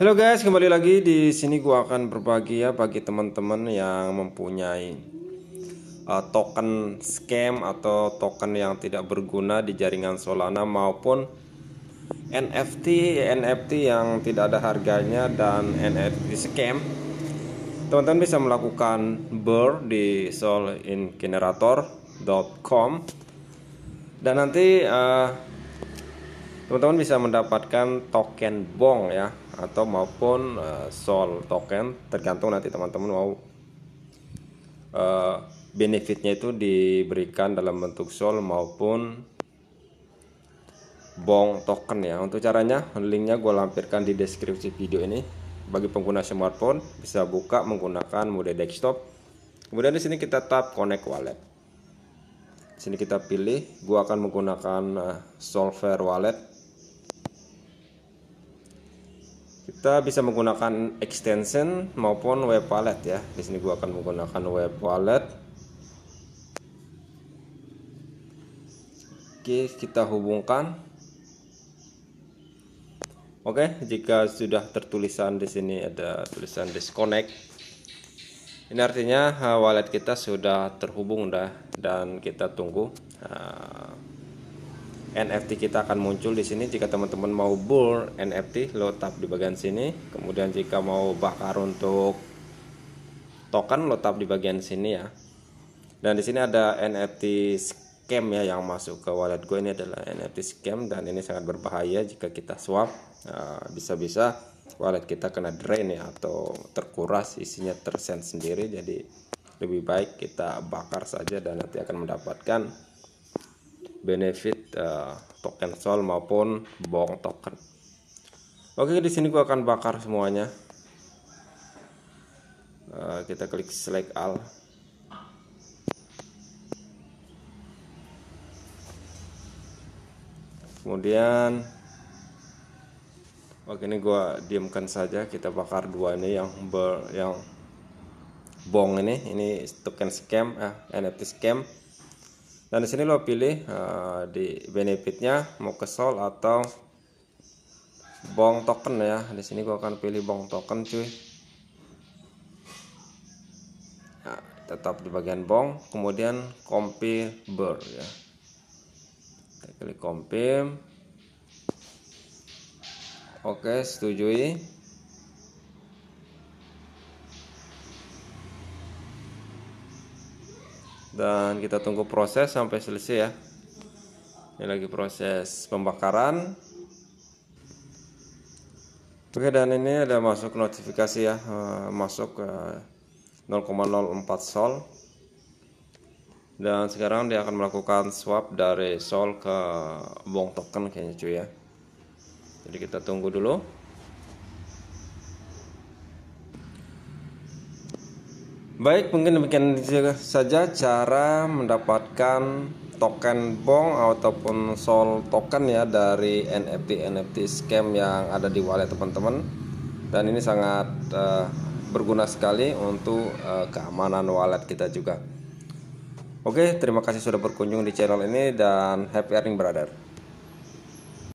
Halo guys, kembali lagi di sini gua akan berbagi ya bagi teman-teman yang mempunyai uh, token scam atau token yang tidak berguna di jaringan Solana maupun NFT NFT yang tidak ada harganya dan NFT scam. Teman-teman bisa melakukan burr di solingenerator.com dan nanti uh, teman-teman bisa mendapatkan token bong ya atau maupun uh, sol token tergantung nanti teman-teman mau uh, benefitnya itu diberikan dalam bentuk sol maupun bong token ya untuk caranya linknya gue lampirkan di deskripsi video ini bagi pengguna smartphone bisa buka menggunakan mode desktop kemudian di sini kita tap connect wallet di sini kita pilih gue akan menggunakan eh, solver wallet kita bisa menggunakan extension maupun web wallet ya di sini gua akan menggunakan web wallet oke kita hubungkan Oke, jika sudah tertulisan di sini ada tulisan disconnect. Ini artinya eh, wallet kita sudah terhubung dah dan kita tunggu. Eh, NFT kita akan muncul di sini jika teman-teman mau bull NFT lo tap di bagian sini kemudian jika mau bakar untuk token lo tap di bagian sini ya dan di sini ada NFT scam ya yang masuk ke wallet gue ini adalah NFT scam dan ini sangat berbahaya jika kita swap nah, bisa-bisa nah, wallet kita kena drain ya atau terkuras isinya tersend sendiri jadi lebih baik kita bakar saja dan nanti akan mendapatkan benefit uh, token sol maupun bong token. Oke, di sini gua akan bakar semuanya. Uh, kita klik select all. Kemudian Oke, ini gua diamkan saja, kita bakar dua ini yang ber, yang bong ini, ini token scam, eh, NFT scam dan di sini lo pilih uh, di benefitnya mau ke kesol atau bong token ya di sini gua akan pilih bong token cuy nah, tetap di bagian bong kemudian compare ber ya kita klik compare oke setujui dan kita tunggu proses sampai selesai ya ini lagi proses pembakaran oke dan ini ada masuk notifikasi ya eh, masuk 0,04 sol dan sekarang dia akan melakukan swap dari sol ke bong token kayaknya cuy ya jadi kita tunggu dulu Baik, mungkin demikian saja cara mendapatkan token Bong ataupun Sol token ya dari NFT NFT scam yang ada di wallet teman-teman. Dan ini sangat uh, berguna sekali untuk uh, keamanan wallet kita juga. Oke, terima kasih sudah berkunjung di channel ini dan happy earning brother.